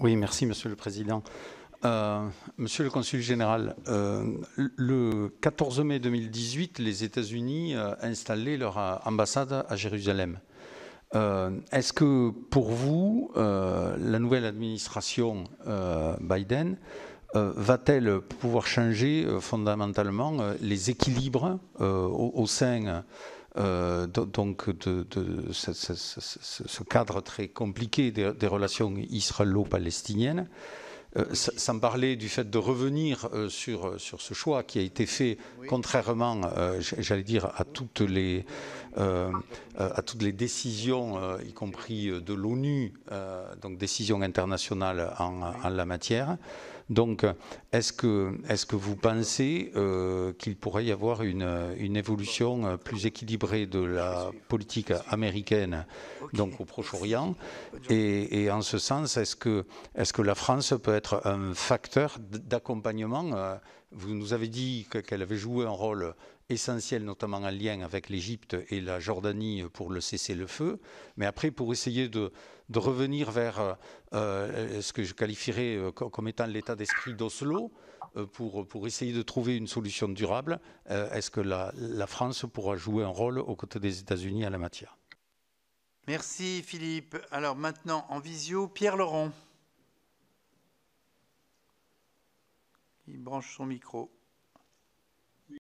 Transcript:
Oui, merci, Monsieur le Président. Euh, monsieur le Consul général, euh, le 14 mai 2018, les États-Unis euh, installaient leur ambassade à Jérusalem. Est-ce que pour vous, la nouvelle administration Biden va-t-elle pouvoir changer fondamentalement les équilibres au, au, sein euh, donc de, ce, cadre très compliqué des, relations israélo-palestiniennes. sans euh, parler du fait de revenir euh, sur, sur ce choix qui a été fait, contrairement, j'allais dire, à toutes les, à toutes les décisions, y compris de l'ONU, donc décisions internationales en, en, la matière. Donc, est-ce que, est que vous pensez euh, qu'il pourrait y avoir une, évolution euh, plus équilibrée de la politique américaine donc au Proche-Orient et, en ce sens, est-ce que, est -ce que la France peut être un facteur d'accompagnement euh, vous nous avez dit qu'elle avait joué un rôle essentiel, notamment en lien avec l'Égypte et la Jordanie pour le cessez-le-feu, mais après pour essayer de, revenir vers euh, euh, ce que je qualifierais euh, comme étant l'état d'esprit d'Oslo, pour, essayer de trouver une solution durable, est-ce que la, la France pourra jouer un rôle aux côtés des États-Unis à la matière Merci Philippe. Alors maintenant en visio, Pierre Laurent. Il branche son micro.